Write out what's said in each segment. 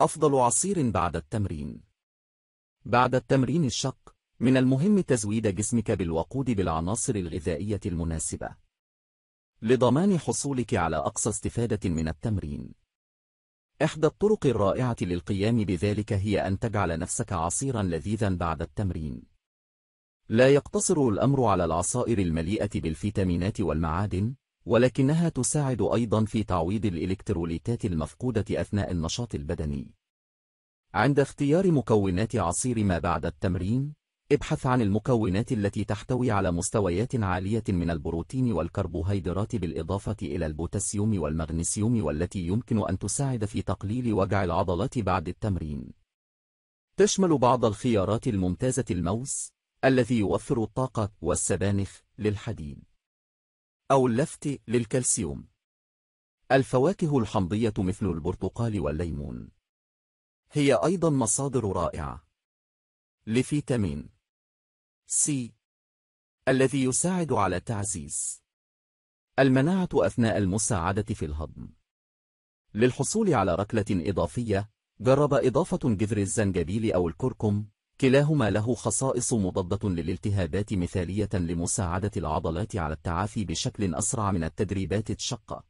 أفضل عصير بعد التمرين بعد التمرين الشق، من المهم تزويد جسمك بالوقود بالعناصر الغذائية المناسبة لضمان حصولك على أقصى استفادة من التمرين. إحدى الطرق الرائعة للقيام بذلك هي أن تجعل نفسك عصيرا لذيذا بعد التمرين. لا يقتصر الأمر على العصائر المليئة بالفيتامينات والمعادن، ولكنها تساعد أيضا في تعويض الإلكتروليتات المفقودة أثناء النشاط البدني. عند اختيار مكونات عصير ما بعد التمرين، ابحث عن المكونات التي تحتوي على مستويات عالية من البروتين والكربوهيدرات بالإضافة إلى البوتاسيوم والمغنيسيوم والتي يمكن أن تساعد في تقليل وجع العضلات بعد التمرين. تشمل بعض الخيارات الممتازة الموز، الذي يوفر الطاقة والسبانخ للحديد. أو اللفت للكالسيوم الفواكه الحمضية مثل البرتقال والليمون هي أيضا مصادر رائعة لفيتامين سي الذي يساعد على تعزيز المناعة أثناء المساعدة في الهضم للحصول على ركلة إضافية جرب إضافة جذر الزنجبيل أو الكركم كلاهما له خصائص مضادة للالتهابات مثالية لمساعدة العضلات على التعافي بشكل أسرع من التدريبات الشقة.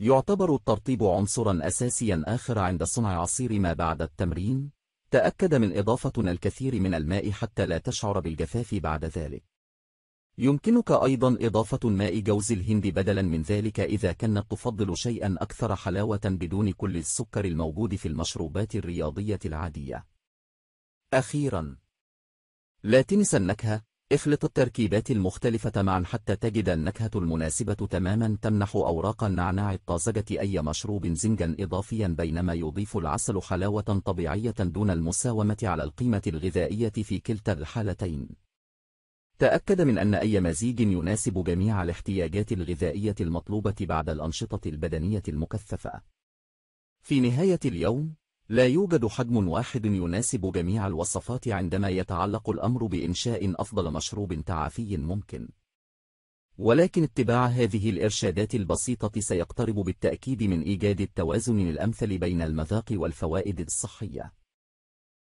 يعتبر الترطيب عنصرا أساسيا آخر عند صنع عصير ما بعد التمرين. تأكد من إضافة الكثير من الماء حتى لا تشعر بالجفاف بعد ذلك. يمكنك أيضا إضافة ماء جوز الهند بدلا من ذلك إذا كنت تفضل شيئا أكثر حلاوة بدون كل السكر الموجود في المشروبات الرياضية العادية. أخيرا لا تنسى النكهة اخلط التركيبات المختلفة معا حتى تجد النكهة المناسبة تماما تمنح أوراق النعناع الطازجة أي مشروب زنجا إضافيا بينما يضيف العسل حلاوة طبيعية دون المساومة على القيمة الغذائية في كلتا الحالتين تأكد من أن أي مزيج يناسب جميع الاحتياجات الغذائية المطلوبة بعد الأنشطة البدنية المكثفة في نهاية اليوم لا يوجد حجم واحد يناسب جميع الوصفات عندما يتعلق الأمر بإنشاء أفضل مشروب تعافي ممكن ولكن اتباع هذه الإرشادات البسيطة سيقترب بالتأكيد من إيجاد التوازن الأمثل بين المذاق والفوائد الصحية